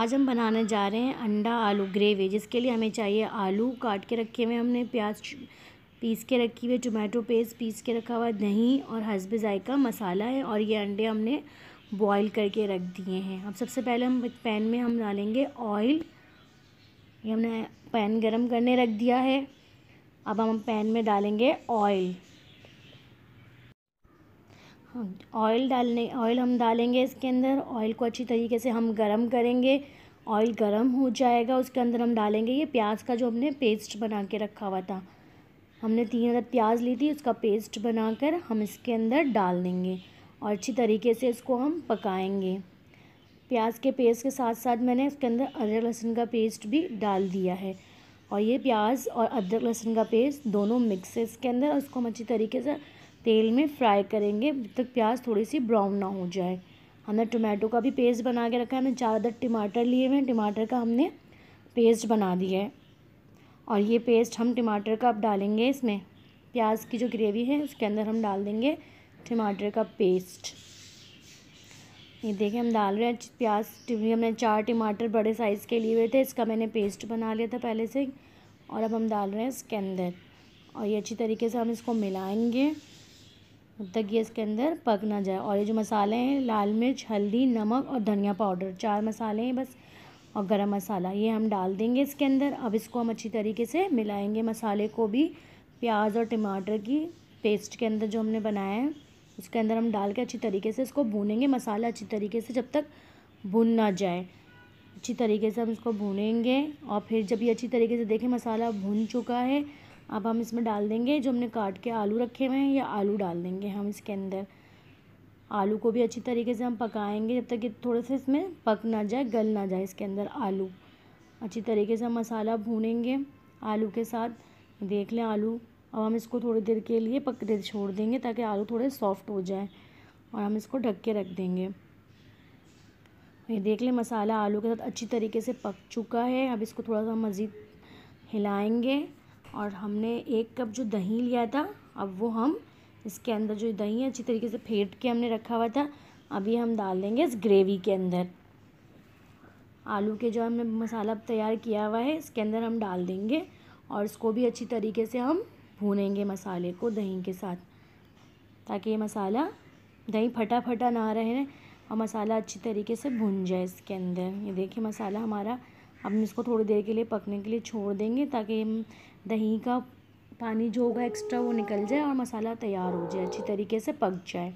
आज हम बनाने जा रहे हैं अंडा आलू ग्रेवी जिसके लिए हमें चाहिए आलू काट के रखे हुए हमने प्याज पीस के रखी हुई टोमेटो पेस्ट पीस के रखा हुआ दही और हसब जायका मसाला है और ये अंडे हमने बॉईल करके रख दिए हैं अब सबसे पहले हम एक पैन में हम डालेंगे ऑयल ये हमने पैन गरम करने रख दिया है अब हम पैन में डालेंगे ऑयल ऑयल डालने ऑयल हम डालेंगे इसके अंदर ऑयल को अच्छी तरीके से हम गरम करेंगे ऑयल गरम हो जाएगा उसके अंदर हम डालेंगे ये प्याज का जो हमने पेस्ट बना के रखा हुआ था हमने तीन अदर प्याज ली थी उसका पेस्ट बनाकर हम इसके अंदर डाल देंगे और अच्छी तरीके से इसको हम पकाएंगे प्याज के पेस्ट के साथ साथ मैंने इसके अंदर अदरक लहसुन का पेस्ट भी डाल दिया है और ये प्याज और अदरक लहसुन का पेस्ट दोनों मिक्स है इसके अंदर उसको हम अच्छी तरीके से तेल में फ्राई करेंगे जब तक प्याज थोड़ी सी ब्राउन ना हो जाए हमने टोमेटो का भी पेस्ट बना के रखा है हमने चार अदर टमाटर लिए हुए हैं टमाटर का हमने पेस्ट बना दिया है और ये पेस्ट हम टमाटर का अब डालेंगे इसमें प्याज की जो ग्रेवी है उसके अंदर हम डाल देंगे टमाटर का पेस्ट ये देखें हम डाल रहे हैं प्याज हमने चार टमाटर बड़े साइज़ के लिए हुए थे इसका मैंने पेस्ट बना लिया था पहले से और अब हम डाल रहे हैं इसके अंदर और ये अच्छी तरीके से हम इसको मिलाएंगे तब तक ये इसके अंदर पक ना जाए और ये जो मसाले हैं लाल मिर्च हल्दी नमक और धनिया पाउडर चार मसाले हैं बस और गरम मसाला ये हम डाल देंगे इसके अंदर अब इसको हम अच्छी तरीके से मिलाएंगे मसाले को भी प्याज और टमाटर की पेस्ट के अंदर जो हमने बनाया है उसके अंदर हम डाल के अच्छी तरीके से इसको भूनेंगे मसाला अच्छी तरीके से जब तक भुन ना जाए अच्छी तरीके से हम इसको भूनेंगे और फिर जब ये अच्छी तरीके से देखें मसाला भुन चुका है अब हम इसमें डाल देंगे जो हमने काट के आलू रखे हुए हैं या आलू डाल देंगे हम इसके अंदर आलू को भी अच्छी तरीके से हम पकाएंगे जब तक कि थोड़े से इसमें पक ना जाए गल ना जाए इसके अंदर आलू अच्छी तरीके से हम मसाला भूनेंगे आलू के साथ देख लें आलू अब हम इसको थोड़ी देर के लिए पक छोड़ देंगे ताकि आलू थोड़े सॉफ्ट हो जाए और हम इसको ढक के रख देंगे ये देख लें मसाला आलू के साथ अच्छी तरीके से पक चुका है अब इसको थोड़ा सा मज़ीद हिलाएँगे और हमने एक कप जो दही लिया था अब वो हम इसके अंदर जो दही अच्छी तरीके से फेंट के हमने रखा हुआ था अभी हम डाल देंगे इस ग्रेवी के अंदर आलू के जो हमने मसाला तैयार किया हुआ है इसके अंदर हम डाल देंगे और इसको भी अच्छी तरीके से हम भूनेंगे मसाले को दही के साथ ताकि ये मसाला दही फटा फटा ना रहे और मसाला अच्छी तरीके से भुन जाए इसके अंदर ये देखिए मसाला हमारा हम इसको थोड़ी देर के लिए पकने के लिए छोड़ देंगे ताकि दही का पानी जो होगा एक्स्ट्रा वो निकल जाए और मसाला तैयार हो जाए अच्छी तरीके से पक जाए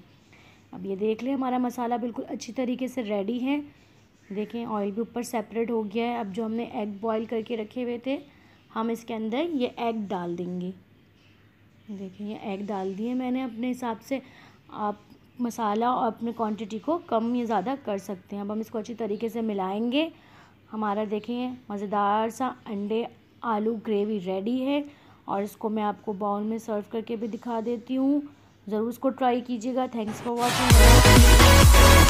अब ये देख लें हमारा मसाला बिल्कुल अच्छी तरीके से रेडी है देखें ऑयल भी ऊपर सेपरेट हो गया है अब जो हमने एग बॉईल करके रखे हुए थे हम इसके अंदर ये एग डाल देंगे देखें ये एग डाल दिए मैंने अपने हिसाब से आप मसाला और अपने क्वांटिटी को कम या ज़्यादा कर सकते हैं अब हम इसको अच्छी तरीके से मिलाएंगे हमारा देखिए मज़ेदार सा अंडे आलू ग्रेवी रेडी है और इसको मैं आपको बाउल में सर्व करके भी दिखा देती हूँ ज़रूर इसको ट्राई कीजिएगा थैंक्स फॉर वॉचिंग